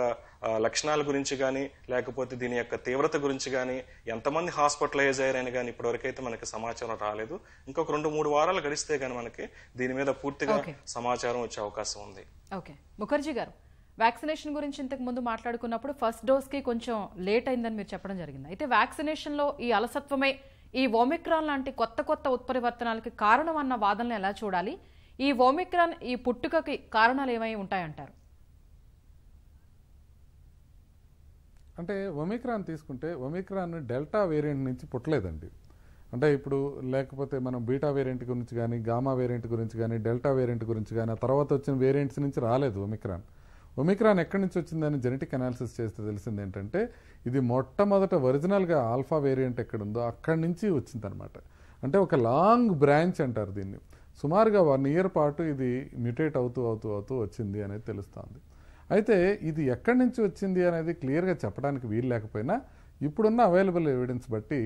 లక్షణాల గురించి కానీ లేకపోతే దీని యొక్క తీవ్రత గురించి కానీ ఎంతమంది హాస్పిటలైజ్ అయ్యారని కానీ ఇప్పటివరకైతే మనకి సమాచారం రాలేదు ఇంకొక రెండు మూడు వారాలు గడిస్తే కానీ మనకి దీని మీద పూర్తిగా సమాచారం వచ్చే అవకాశం ఉంది ఓకే ముఖర్జీ గారు వ్యాక్సినేషన్ గురించి ఇంతకు ముందు మాట్లాడుకున్నప్పుడు ఫస్ట్ కి కొంచెం లేట్ అయిందని మీరు చెప్పడం జరిగింది అయితే వ్యాక్సినేషన్లో ఈ అలసత్వమే ఈ ఓమిక్రాన్ లాంటి కొత్త కొత్త ఉత్పరివర్తనాలకి కారణం అన్న వాదనలు ఎలా చూడాలి ఈ ఓమిక్రాన్ ఈ పుట్టుకకి కారణాలు ఏమై ఉంటాయంటారు అంటే ఒమిక్రాన్ తీసుకుంటే ఒమిక్రాన్ డెల్టా వేరియంట్ నుంచి పుట్టలేదండి అంటే ఇప్పుడు లేకపోతే మనం బీటా వేరియంట్ గురించి కానీ గామా వేరియంట్ గురించి కానీ డెల్టా వేరియంట్ గురించి కానీ ఆ తర్వాత వచ్చిన వేరియంట్స్ నుంచి రాలేదు ఒమిక్రాన్ ఒమిక్రాన్ ఎక్కడి నుంచి వచ్చిందని జెనెటిక్ అనాలిసిస్ చేస్తే తెలిసింది ఏంటంటే ఇది మొట్టమొదట ఒరిజినల్గా ఆల్ఫా వేరియంట్ ఎక్కడుందో అక్కడి నుంచి వచ్చిందనమాట అంటే ఒక లాంగ్ బ్రాంచ్ అంటారు దీన్ని సుమారుగా వన్ ఇయర్ పాటు ఇది మ్యూటేట్ అవుతూ అవుతూ అవుతూ వచ్చింది అనేది తెలుస్తుంది అయితే ఇది ఎక్కడి నుంచి వచ్చింది అనేది క్లియర్గా చెప్పడానికి వీలు లేకపోయినా ఇప్పుడున్న అవైలబుల్ ఎవిడెన్స్ బట్టి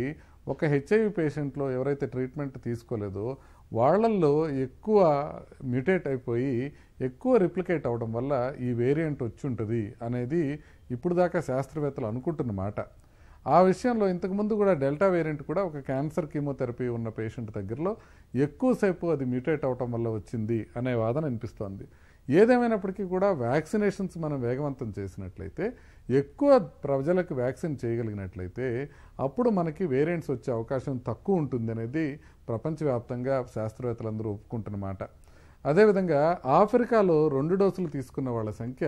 ఒక హెచ్ఐవి పేషెంట్లో ఎవరైతే ట్రీట్మెంట్ తీసుకోలేదో వాళ్ళల్లో ఎక్కువ మ్యూటేట్ అయిపోయి ఎక్కువ రిప్లికేట్ అవడం వల్ల ఈ వేరియంట్ వచ్చి ఉంటుంది అనేది ఇప్పుడు దాకా శాస్త్రవేత్తలు అనుకుంటున్నమాట ఆ విషయంలో ఇంతకుముందు కూడా డెల్టా వేరియంట్ కూడా ఒక క్యాన్సర్ కీమోథెరపీ ఉన్న పేషెంట్ దగ్గరలో ఎక్కువసేపు అది మ్యూటేట్ అవటం వల్ల వచ్చింది అనే వాదన అనిపిస్తోంది ఏదేమైనప్పటికీ కూడా వ్యాక్సినేషన్స్ మనం వేగవంతం చేసినట్లయితే ఎక్కువ ప్రజలకు వ్యాక్సిన్ చేయగలిగినట్లయితే అప్పుడు మనకి వేరియంట్స్ వచ్చే అవకాశం తక్కువ ఉంటుంది అనేది ప్రపంచవ్యాప్తంగా శాస్త్రవేత్తలందరూ ఒప్పుకుంటున్నమాట అదేవిధంగా ఆఫ్రికాలో రెండు డోసులు తీసుకున్న వాళ్ళ సంఖ్య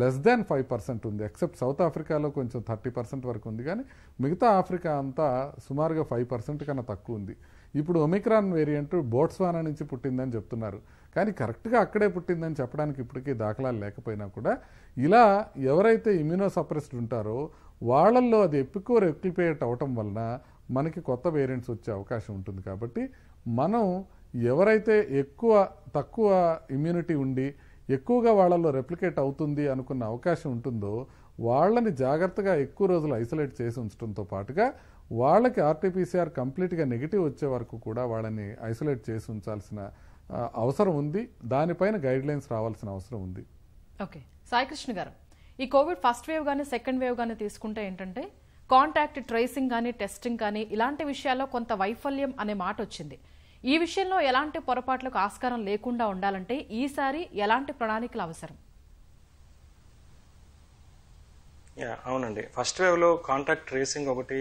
లెస్ దాన్ ఫైవ్ పర్సెంట్ ఉంది ఎక్సెప్ట్ సౌత్ ఆఫ్రికాలో కొంచెం థర్టీ పర్సెంట్ వరకు ఉంది కానీ మిగతా ఆఫ్రికా అంతా సుమారుగా ఫైవ్ పర్సెంట్ కన్నా తక్కువ ఉంది ఇప్పుడు ఒమిక్రాన్ వేరియంట్ బోట్స్వానా నుంచి పుట్టిందని చెప్తున్నారు కానీ కరెక్ట్గా అక్కడే పుట్టిందని చెప్పడానికి ఇప్పటికీ దాఖలాలు లేకపోయినా కూడా ఇలా ఎవరైతే ఇమ్యూనో సప్రెస్డ్ ఉంటారో వాళ్ళల్లో అది ఎప్పికో రెక్లిపేట్ అవటం వలన మనకి కొత్త వేరియంట్స్ వచ్చే అవకాశం ఉంటుంది కాబట్టి మనం ఎవరైతే ఎక్కువ తక్కువ ఇమ్యూనిటీ ఉండి ఎక్కువగా వాళ్ళలో రెప్లికేట్ అవుతుంది అనుకున్న అవకాశం ఉంటుందో వాళ్ళని జాగ్రత్తగా ఎక్కువ రోజులు ఐసోలేట్ చేసి ఉంచడంతో పాటుగా వాళ్ళకి ఆర్టీపీసీఆర్ కంప్లీట్గా నెగిటివ్ వచ్చే వరకు కూడా వాళ్ళని ఐసోలేట్ చేసి ఉంచాల్సిన అవసరం ఉంది దానిపైన గైడ్ లైన్స్ రావాల్సిన అవసరం ఉంది ఓకే సాయికృష్ణ గారు ఈ కోవిడ్ ఫస్ట్ వేవ్ కానీ సెకండ్ వేవ్ కానీ తీసుకుంటే ఏంటంటే కాంటాక్ట్ ట్రేసింగ్ కానీ టెస్టింగ్ కానీ ఇలాంటి విషయాల్లో కొంత వైఫల్యం అనే మాట వచ్చింది ఈ విషయంలో ఎలాంటి పొరపాట్లకు ఆస్కారం లేకుండా ఉండాలంటే ఈసారి ఎలాంటి ప్రణాళికలు అవసరం అవునండి ఫస్ట్ వేవ్లో కాంటాక్ట్ ట్రేసింగ్ ఒకటి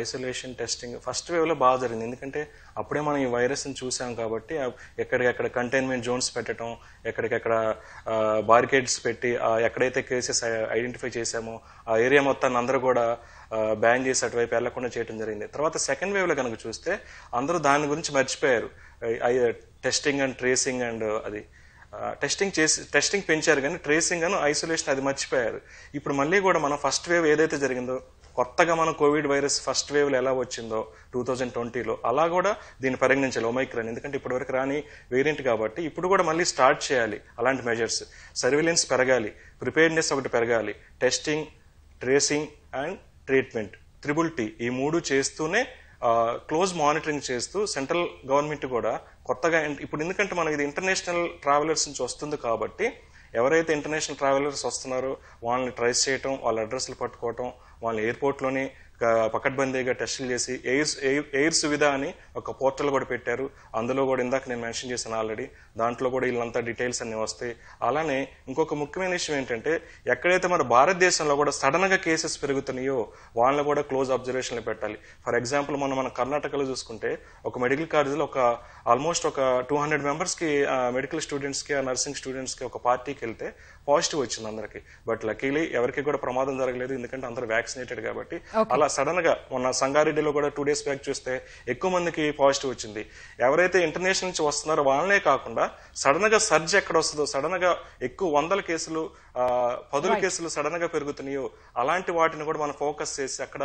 ఐసోలేషన్ టెస్టింగ్ ఫస్ట్ వేవ్లో బాగా జరిగింది ఎందుకంటే అప్పుడే మనం ఈ వైరస్ని చూసాం కాబట్టి ఎక్కడికెక్కడ కంటైన్మెంట్ జోన్స్ పెట్టడం ఎక్కడికెక్కడ బారికేడ్స్ పెట్టి ఎక్కడైతే కేసెస్ ఐడెంటిఫై చేశామో ఆ ఏరియా మొత్తాన్ని అందరూ కూడా బ్యాన్ చేసి అటువైపు వెళ్లకుండా చేయడం జరిగింది తర్వాత సెకండ్ వేవ్లో కనుక చూస్తే అందరూ దాని గురించి మర్చిపోయారు టెస్టింగ్ అండ్ ట్రేసింగ్ అండ్ అది టెస్టింగ్ చేసి టెస్టింగ్ పెంచారు కానీ ట్రేసింగ్ అను ఐసోలేషన్ అది మర్చిపోయారు ఇప్పుడు మళ్ళీ కూడా మనం ఫస్ట్ వేవ్ ఏదైతే జరిగిందో కొత్తగా మనం కోవిడ్ వైరస్ ఫస్ట్ వేవ్లో ఎలా వచ్చిందో టూ థౌజండ్ ట్వంటీలో అలా కూడా దీన్ని పరిగణించాలి ఒమైక్రాన్ ఎందుకంటే ఇప్పటివరకు రాని వేరియంట్ కాబట్టి ఇప్పుడు కూడా మళ్ళీ స్టార్ట్ చేయాలి అలాంటి మెజర్స్ సర్విలెన్స్ పెరగాలి ప్రిపేర్నెస్ ఒకటి పెరగాలి testing tracing and treatment triple T ఈ మూడు చేస్తూనే క్లోజ్ మానిటరింగ్ చేస్తూ సెంట్రల్ గవర్నమెంట్ కూడా కొత్తగా ఇప్పుడు ఎందుకంటే మనకి ఇది ఇంటర్నేషనల్ ట్రావెలర్స్ నుంచి వస్తుంది కాబట్టి ఎవరైతే ఇంటర్నేషనల్ ట్రావెలర్స్ వస్తున్నారో వాళ్ళని ట్రైస్ చేయటం వాళ్ళ అడ్రస్లు పట్టుకోవటం వాళ్ళని ఎయిర్పోర్ట్లోనే పకడ్బందీగా టెస్టులు చేసి ఎయిర్స్ ఎయిర్ సువిధ అని ఒక పోర్టల్ కూడా పెట్టారు అందులో కూడా ఇందాక నేను మెన్షన్ చేశాను ఆల్రెడీ దాంట్లో కూడా వీళ్ళంతా డీటెయిల్స్ అన్నీ వస్తాయి అలానే ఇంకొక ముఖ్యమైన విషయం ఏంటంటే ఎక్కడైతే మన భారతదేశంలో కూడా సడన్గా కేసెస్ పెరుగుతున్నాయో వాళ్ళని కూడా క్లోజ్ అబ్జర్వేషన్లు పెట్టాలి ఫర్ ఎగ్జాంపుల్ మనం మన కర్ణాటకలో చూసుకుంటే ఒక మెడికల్ కాలేజీలో ఒక ఆల్మోస్ట్ ఒక టూ హండ్రెడ్ కి మెడికల్ స్టూడెంట్స్ కి నర్సింగ్ స్టూడెంట్స్కి ఒక పార్టీకి వెళ్తే పాజిటివ్ వచ్చింది అందరికి బట్ లక్కీలీ ఎవరికి కూడా ప్రమాదం జరగలేదు ఎందుకంటే అందరూ వ్యాక్సినేటెడ్ కాబట్టి అలా సడన్గా మొన్న సంగారెడ్డిలో కూడా టూ డేస్ బ్యాక్ చూస్తే ఎక్కువ మందికి పాజిటివ్ వచ్చింది ఎవరైతే ఇంటర్నేషనల్ నుంచి వస్తున్నారో వాళ్ళనే కాకుండా సడన్గా సర్జ్ ఎక్కడ వస్తుందో సడన్గా ఎక్కువ వందల కేసులు పదుల కేసులు సడన్గా పెరుగుతున్నాయో అలాంటి వాటిని కూడా మనం ఫోకస్ చేసి అక్కడ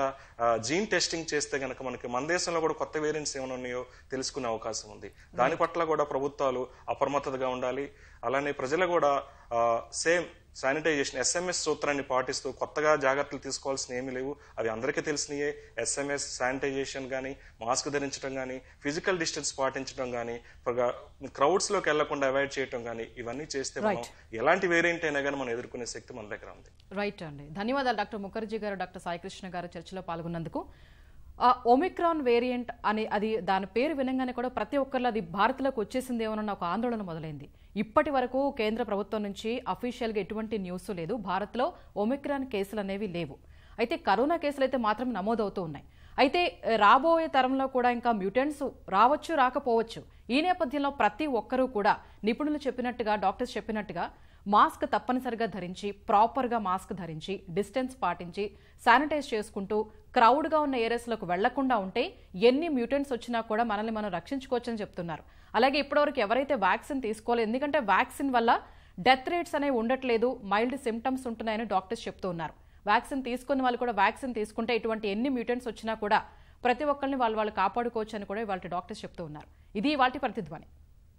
జీన్ టెస్టింగ్ చేస్తే కనుక మనకి మన దేశంలో కూడా కొత్త వేరియంట్స్ ఏమైనా ఉన్నాయో తెలుసుకునే అవకాశం ఉంది దాని పట్ల కూడా ప్రభుత్వాలు అప్రమత్తతగా ఉండాలి అలానే ప్రజలు కూడా సేమ్ శానిటైజేషన్ ఎస్ఎంఎస్ సూత్రాన్ని పాటిస్తూ కొత్తగా జాగ్రత్తలు తీసుకోవాల్సిన ఏమీ లేవు అవి అందరికీ తెలిసినయే ఎస్ఎంఎస్ శానిటైజేషన్ కానీ మాస్క్ ధరించడం కానీ ఫిజికల్ డిస్టెన్స్ పాటించడం కానీ క్రౌడ్స్లోకి వెళ్లకుండా అవాయిడ్ చేయడం కానీ ఇవన్నీ చేస్తే మనం ఎలాంటి వేరియంట్ అయినా కానీ మనం ఎదుర్కొనే శక్తి మన దగ్గర ఉంది రైట్ అండి ధన్యవాదాలు డాక్టర్ ముఖర్జీ గారు డాక్టర్ సాయికృష్ణ గారు చర్చలో పాల్గొన్నందుకు ఒమిక్రాన్ వేరియంట్ అని అది దాని పేరు వినంగానే కూడా ప్రతి ఒక్కరు అది భారత్లోకి వచ్చేసింది ఏమన్నా ఒక ఆందోళన మొదలైంది ఇప్పటి వరకు కేంద్ర ప్రభుత్వం నుంచి అఫీషియల్గా ఎటువంటి న్యూస్ లేదు భారత్లో ఒమిక్రాన్ కేసులు అనేవి లేవు అయితే కరోనా కేసులు అయితే మాత్రం నమోదవుతూ ఉన్నాయి అయితే రాబోయే తరంలో కూడా ఇంకా మ్యూటెంట్స్ రావచ్చు రాకపోవచ్చు ఈ నేపథ్యంలో ప్రతి ఒక్కరూ కూడా నిపుణులు చెప్పినట్టుగా డాక్టర్స్ చెప్పినట్టుగా మాస్క్ తప్పనిసరిగా ధరించి ప్రాపర్గా మాస్క్ ధరించి డిస్టెన్స్ పాటించి శానిటైజ్ చేసుకుంటూ క్రౌడ్గా ఉన్న ఏరియాస్లోకి వెళ్లకుండా ఉంటే ఎన్ని మ్యూటెంట్స్ వచ్చినా కూడా మనల్ని మనం రక్షించుకోవచ్చని చెప్తున్నారు అలాగే ఇప్పటివరకు ఎవరైతే వ్యాక్సిన్ తీసుకోలేదు ఎందుకంటే వ్యాక్సిన్ వల్ల డెత్ రేట్స్ అనేవి ఉండట్లేదు మైల్డ్ సిమ్టమ్స్ ఉంటున్నాయని డాక్టర్స్ చెప్తూ ఉన్నారు వ్యాక్సిన్ తీసుకున్న వాళ్ళు కూడా వ్యాక్సిన్ తీసుకుంటే ఇటువంటి ఎన్ని మ్యూటెంట్స్ వచ్చినా కూడా ప్రతి ఒక్కరిని వాళ్ళు వాళ్ళు కాపాడుకోవచ్చు అని కూడా వాళ్ళ డాక్టర్స్ చెప్తూ ఉన్నారు ఇది వాటి ప్రతిధ్వని